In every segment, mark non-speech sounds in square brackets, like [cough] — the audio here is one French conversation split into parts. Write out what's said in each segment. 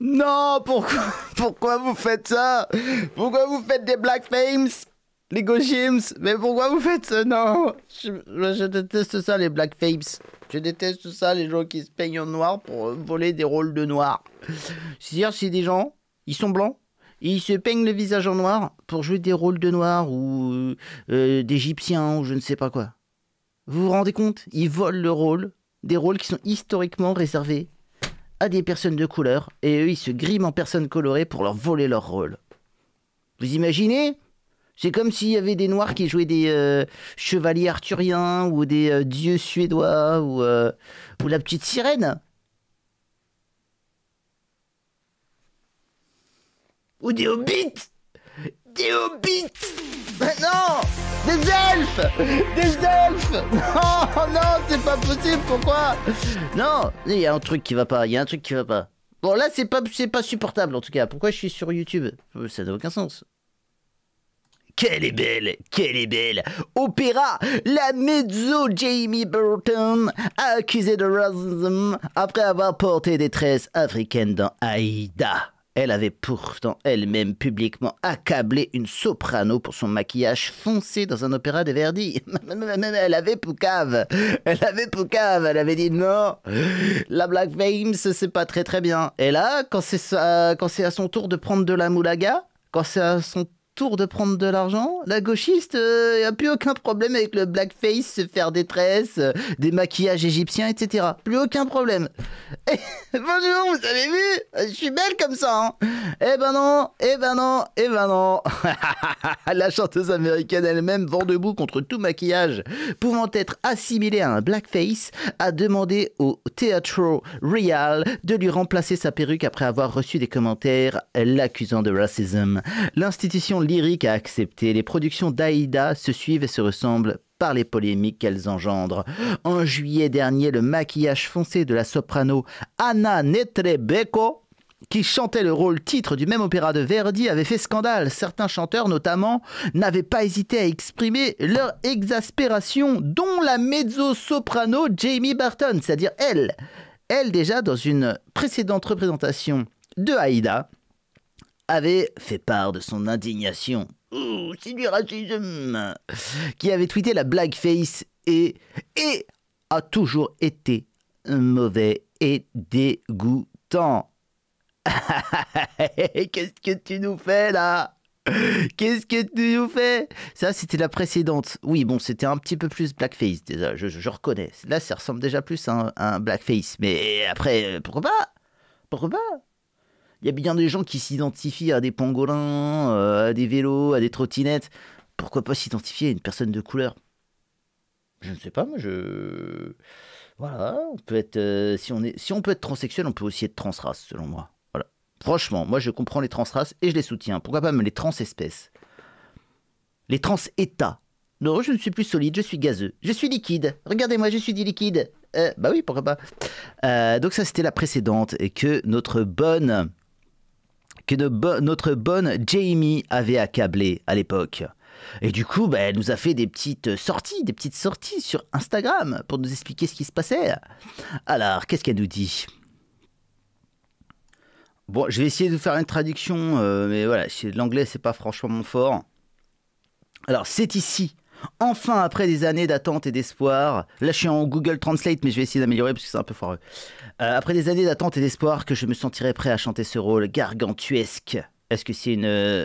Non, pourquoi, [laughs] pourquoi vous faites ça Pourquoi vous faites des Black Fames Les gojims Mais pourquoi vous faites ça Non je, déteste ça, les Black Je déteste ça, les gens qui se peignent en noir pour voler des rôles de noir. C'est-à-dire, c'est des gens, ils sont blancs, ils se peignent le visage en noir pour jouer des rôles de noir ou euh, euh, d'égyptiens ou je ne sais pas quoi. Vous vous rendez compte Ils volent le rôle, des rôles qui sont historiquement réservés à des personnes de couleur et eux, ils se griment en personnes colorées pour leur voler leur rôle. Vous imaginez C'est comme s'il y avait des noirs qui jouaient des euh, chevaliers arthuriens ou des euh, dieux suédois ou, euh, ou la petite sirène. Ou des hobbits Des hobbits Mais bah non des elfes Des elfes [laughs] Non, non, c'est pas possible, pourquoi Non, il y a un truc qui va pas, il y a un truc qui va pas. Bon, là, c'est pas, pas supportable, en tout cas. Pourquoi je suis sur YouTube euh, Ça n'a aucun sens. Quelle est belle, quelle est belle. Opéra, la mezzo Jamie Burton, accusée de racisme après avoir porté des tresses africaines dans Aïda. Elle avait pourtant elle-même publiquement accablé une soprano pour son maquillage foncé dans un opéra de Verdi. [laughs] elle avait Poucave. Elle avait Poucave. Elle avait dit non, la blackface c'est pas très très bien. Et là, quand c'est à son tour de prendre de la moulaga, quand c'est à son tour de prendre de l'argent, la gauchiste n'a euh, a plus aucun problème avec le blackface, se faire des tresses, des maquillages égyptiens, etc. Plus aucun problème. [laughs] Bonjour, vous avez vu Je suis belle comme ça, hein. Eh ben non, eh ben non, eh ben non [laughs] La chanteuse américaine elle-même, vent debout contre tout maquillage, pouvant être assimilée à un blackface, a demandé au Teatro Real de lui remplacer sa perruque après avoir reçu des commentaires l'accusant de racisme. L'institution lyrique a accepté, les productions d'Aïda se suivent et se ressemblent par les polémiques qu'elles engendrent. En juillet dernier, le maquillage foncé de la soprano Anna Netrebeko qui chantait le rôle titre du même opéra de Verdi, avait fait scandale. Certains chanteurs, notamment, n'avaient pas hésité à exprimer leur exaspération, dont la mezzo-soprano Jamie Barton, c'est-à-dire elle. Elle, déjà, dans une précédente représentation de Aïda, avait fait part de son indignation Ouh, c'est du racisme Qui avait tweeté la blackface et, et a toujours été mauvais et dégoûtant. [laughs] Qu'est-ce que tu nous fais là Qu'est-ce que tu nous fais Ça, c'était la précédente. Oui, bon, c'était un petit peu plus blackface, déjà, je, reconnais. Là, ça ressemble déjà plus à un blackface. Mais après, euh, pourquoi pas Pourquoi pas il y a bien des gens qui s'identifient à des pangolins, euh, à des vélos, à des trottinettes. Pourquoi pas s'identifier à une personne de couleur Je ne sais pas, moi je. Voilà, on peut être. Euh, si, on est, si on peut être transsexuel, on peut aussi être transrace, selon moi. Voilà. Franchement, moi je comprends les transraces et je les soutiens. Pourquoi pas même les transespèces Les trans-états. Non, je ne suis plus solide, je suis gazeux. Je suis liquide. Regardez-moi, je suis dit liquide. Euh, bah oui, pourquoi pas. donc ça, c'était la précédente et que notre bonne que notre bonne Jamie avait accablé à l'époque. Et du coup, bah, elle nous a fait des petites sorties, des petites sorties sur Instagram pour nous expliquer ce qui se passait. Alors, qu'est-ce qu'elle nous dit Bon, je vais essayer de vous faire une traduction, euh, mais voilà, l'anglais, c'est pas franchement mon fort. Alors, c'est ici Enfin, après des années d'attente et d'espoir, là je suis en Google Translate, mais je vais essayer d'améliorer parce que c'est un peu foireux. Euh, après des années d'attente et d'espoir, que je me sentirais prêt à chanter ce rôle gargantuesque. Est-ce que c'est une, euh,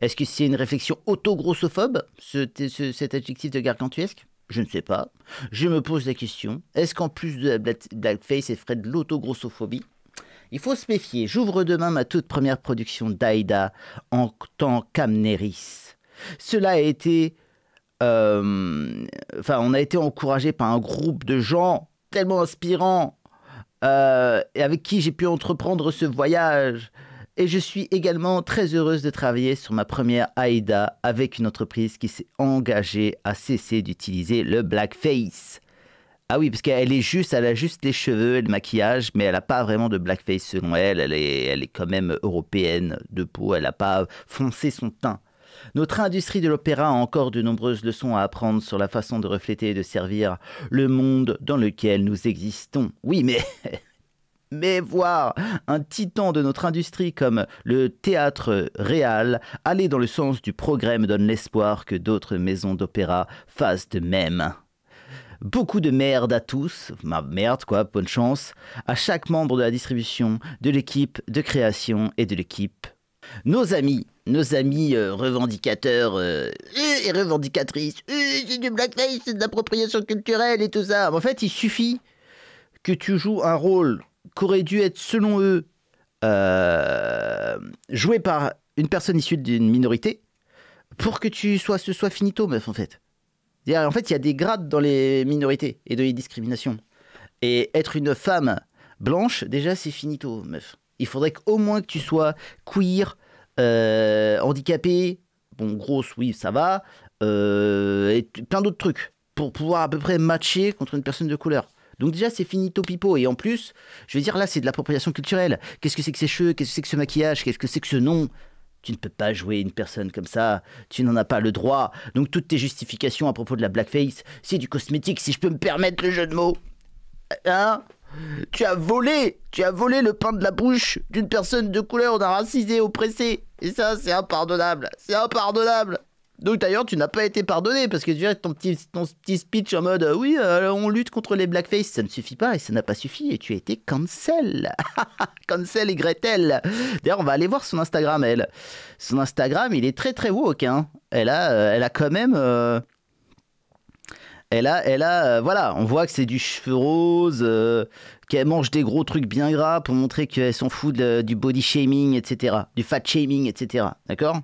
est que c'est une réflexion autogrossophobe, cet adjectif de gargantuesque je ne sais pas. Je me pose la question. Est-ce qu'en plus de la blackface c'est frais de l'autogrossophobie, il faut se méfier. J'ouvre demain ma toute première production d'Aïda en tant qu'Amnéris. Cela a été euh, enfin, on a été encouragé par un groupe de gens tellement inspirants euh, et avec qui j'ai pu entreprendre ce voyage. Et je suis également très heureuse de travailler sur ma première AIDA avec une entreprise qui s'est engagée à cesser d'utiliser le blackface. Ah oui, parce qu'elle est juste, elle a juste les cheveux et le maquillage, mais elle n'a pas vraiment de blackface selon elle. Elle est, elle est quand même européenne de peau, elle n'a pas foncé son teint. Notre industrie de l'opéra a encore de nombreuses leçons à apprendre sur la façon de refléter et de servir le monde dans lequel nous existons. Oui, mais... [laughs] Mais voir un titan de notre industrie comme le théâtre réal aller dans le sens du progrès me donne l'espoir que d'autres maisons d'opéra fassent de même beaucoup de merde à tous, ma merde quoi, bonne chance, à chaque membre de la distribution, de l'équipe de création et de l'équipe nos amis, nos amis euh, revendicateurs euh, et revendicatrices, c'est du blackface, c'est de l'appropriation culturelle et tout ça. En fait, il suffit que tu joues un rôle aurait dû être, selon eux, euh, joué par une personne issue d'une minorité pour que tu sois, ce soit finito, meuf, en fait. En fait, il y a des grades dans les minorités et dans les discriminations. Et être une femme blanche, déjà, c'est finito, meuf il faudrait qu'au moins que tu sois queer, euh, handicapé, bon, grosse, oui, ça va, euh, et plein d'autres trucs pour pouvoir à peu près matcher contre une personne de couleur. Donc déjà, c'est finito pipo. Et en plus, je veux dire, là, c'est de l'appropriation culturelle. Qu'est-ce que c'est que ces cheveux Qu'est-ce que c'est que ce maquillage Qu'est-ce que c'est que ce nom tu ne peux pas jouer une personne comme ça, tu n'en as pas le droit. Donc toutes tes justifications à propos de la blackface, c'est du cosmétique, si je peux me permettre le jeu de mots. Euh, hein tu as volé Tu as volé le pain de la bouche d'une personne de couleur d'un racisé oppressé Et ça, c'est impardonnable C'est impardonnable donc d'ailleurs, tu n'as pas été pardonné parce que tu as ton petit, ton petit speech en mode oui, euh, on lutte contre les blackface, ça ne suffit pas et ça n'a pas suffi et tu as été cancel. [laughs] cancel et Gretel. D'ailleurs, on va aller voir son Instagram, elle. Son Instagram, il est très très woke. Hein. Elle, a, euh, elle a quand même... Euh, elle a, elle euh, voilà, on voit que c'est du cheveu rose, euh, qu'elle mange des gros trucs bien gras pour montrer qu'elle s'en fout de, du body shaming, etc., du fat shaming, etc. D'accord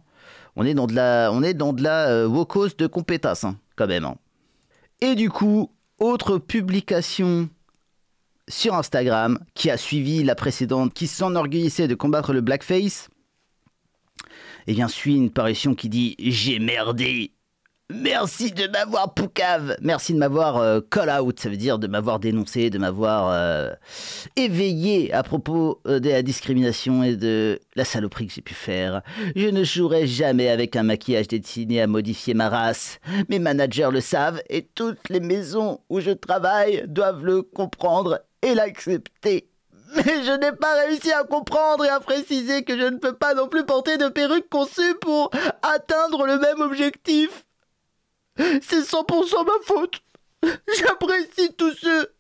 On est dans de la, on est dans de la euh, wokos de compétence, hein, quand même. Hein. Et du coup, autre publication sur Instagram qui a suivi la précédente, qui s'enorgueillissait de combattre le blackface, et eh bien suit une parution qui dit j'ai merdé Merci de m'avoir poucave, merci de m'avoir euh, call out, ça veut dire de m'avoir dénoncé, de m'avoir euh, éveillé à propos euh, de la discrimination et de la saloperie que j'ai pu faire. Je ne jouerai jamais avec un maquillage destiné à modifier ma race. Mes managers le savent et toutes les maisons où je travaille doivent le comprendre et l'accepter. Mais je n'ai pas réussi à comprendre et à préciser que je ne peux pas non plus porter de perruque conçue pour atteindre le même objectif. C'est 100% ma faute. J'apprécie tous ceux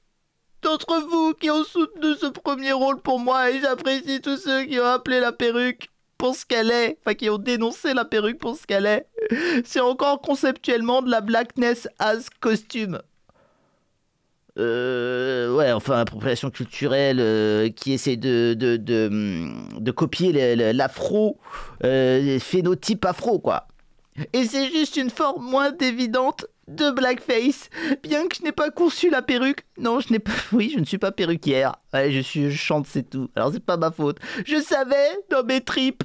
d'entre vous qui ont soutenu ce premier rôle pour moi et j'apprécie tous ceux qui ont appelé la perruque pour ce qu'elle est, enfin qui ont dénoncé la perruque pour ce qu'elle est. C'est encore conceptuellement de la blackness as costume. Euh, ouais, enfin, appropriation culturelle euh, qui essaie de, de, de, copier l'afro, euh, phénotype afro, quoi. Et c'est juste une forme moins évidente de blackface, bien que je n'ai pas conçu la perruque. Non, je n'ai pas. [laughs] Oui, je ne suis pas perruquière. je, suis... je chante, c'est tout. Alors c'est pas ma faute. Je savais dans mes tripes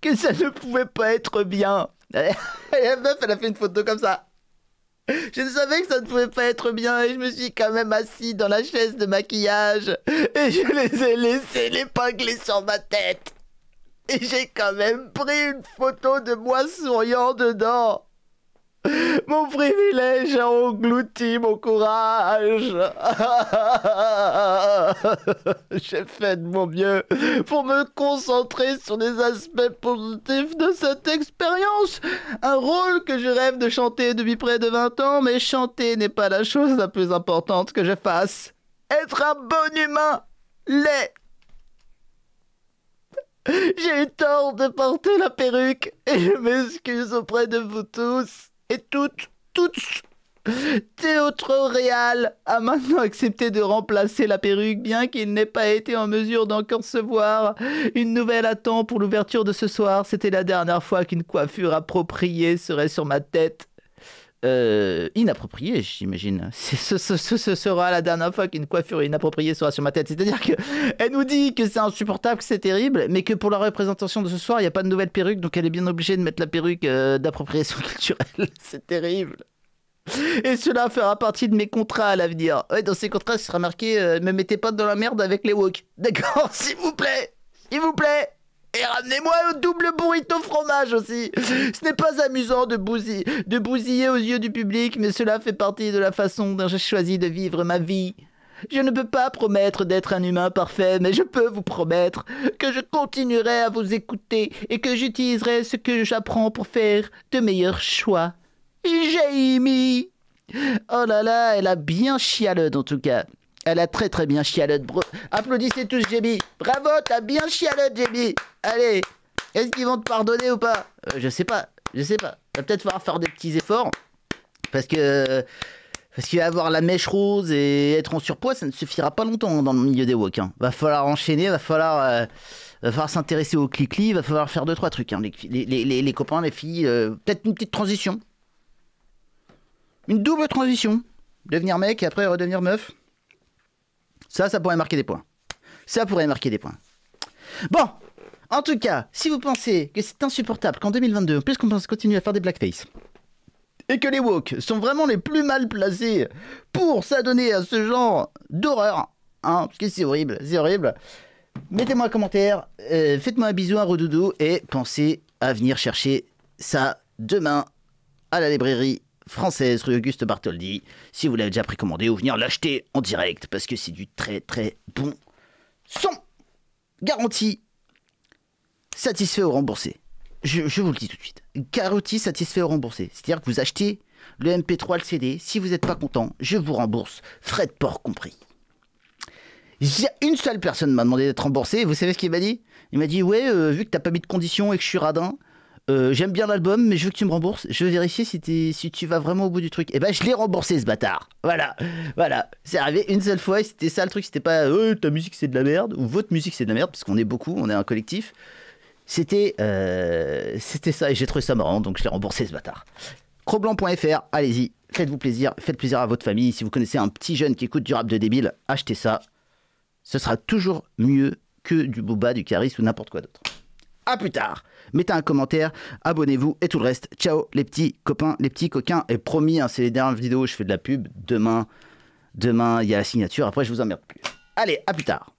que ça ne pouvait pas être bien. [laughs] la meuf, elle a fait une photo comme ça. Je savais que ça ne pouvait pas être bien et je me suis quand même assis dans la chaise de maquillage et je les ai laissés l'épingler sur ma tête j'ai quand même pris une photo de moi souriant dedans. Mon privilège a englouti mon courage. [laughs] J'ai fait de mon mieux pour me concentrer sur les aspects positifs de cette expérience. Un rôle que je rêve de chanter depuis près de 20 ans, mais chanter n'est pas la chose la plus importante que je fasse. Être un bon humain l'est. [laughs] J'ai eu tort de porter la perruque et je m'excuse auprès de vous tous et toutes, toutes. Théotro Réal a maintenant accepté de remplacer la perruque, bien qu'il n'ait pas été en mesure d'en concevoir une nouvelle à temps pour l'ouverture de ce soir. C'était la dernière fois qu'une coiffure appropriée serait sur ma tête. Euh, inappropriée, j'imagine. [laughs] Ce, ce, sera la dernière fois qu'une coiffure inappropriée sera sur ma tête. C'est-à-dire que elle nous dit que c'est insupportable, que c'est terrible, mais que pour la représentation de ce soir, il n'y a pas de nouvelle perruque, donc elle est bien obligée de mettre la perruque euh, d'appropriation [laughs] culturelle. c'est terrible. Et cela fera partie de mes contrats à l'avenir. Ouais, dans ces contrats, ce sera marqué Ne euh, me mettez pas dans la merde avec les woke. D'accord, [laughs] s'il vous plaît S'il vous plaît et ramenez-moi un double burrito fromage aussi. Ce n'est pas amusant de, bousiller, de bousiller aux yeux du public, mais cela fait partie de la façon dont j'ai choisi de vivre ma vie. Je ne peux pas promettre d'être un humain parfait, mais je peux vous promettre que je continuerai à vous écouter et que j'utiliserai ce que j'apprends pour faire de meilleurs choix. Jamie Oh là là, elle a bien chialé en tout cas. Elle a très très bien chialote. Applaudissez tous Jamie. Bravo, t'as bien chialote Jamie. Allez, est-ce qu'ils vont te pardonner ou pas euh, Je sais pas, je sais pas. Va peut-être falloir faire des petits efforts parce que parce avoir la mèche rose et être en surpoids, ça ne suffira pas longtemps dans le milieu des walks. Hein. Va falloir enchaîner, va falloir, euh, va falloir s'intéresser au clic-clic, va falloir faire deux trois trucs. Hein. Les, copains, les filles, euh, peut-être une petite transition, une double transition, devenir mec et après redevenir meuf. Ça, ça pourrait marquer des points. Ça pourrait marquer des points. Bon, en tout cas, si vous pensez que c'est insupportable qu'en 2022, plus qu'on continuer à faire des blackface, et que les woke sont vraiment les plus mal placés pour s'adonner à ce genre d'horreur, hein, parce que c'est horrible, c'est horrible, mettez-moi un commentaire, euh, faites-moi un bisou, un redoudou, et pensez à venir chercher ça demain à la librairie française, rue Auguste Bartholdi. Si vous l'avez déjà précommandé ou venir l'acheter en direct parce que c'est du très très bon son. Garantie satisfait ou remboursé. Je, vous le dis tout de suite. Garantie satisfait ou remboursé. C'est-à-dire que vous achetez le MP3, le CD. Si vous n'êtes pas content, je vous rembourse. Frais de port compris. Une seule personne m'a demandé d'être remboursé. Vous savez ce qu'il m'a dit Il m'a dit Ouais, euh, vu que t'as pas mis de conditions et que je suis radin, euh, j'aime bien l'album, mais je veux que tu me rembourses. Je veux vérifier si, si tu vas vraiment au bout du truc. Et bah ben, je l'ai remboursé, ce bâtard. Voilà, voilà. C'est arrivé une seule fois et c'était ça le truc. C'était pas euh, ta musique c'est de la merde ou votre musique c'est de la merde, parce qu'on est beaucoup, on est un collectif. C'était euh, c'était ça et j'ai trouvé ça marrant, donc je l'ai remboursé, ce bâtard. Croblanc.fr, allez-y, faites-vous plaisir, faites plaisir à votre famille. Si vous connaissez un petit jeune qui écoute du rap de débile, achetez ça. Ce sera toujours mieux que du booba, du caris ou n'importe quoi d'autre à plus tard. Mettez un commentaire, abonnez-vous et tout le reste. Ciao les petits copains, les petits coquins. Et promis, hein, c'est les dernières vidéos, je fais de la pub. Demain, demain, il y a la signature. Après, je vous emmerde plus. Allez, à plus tard.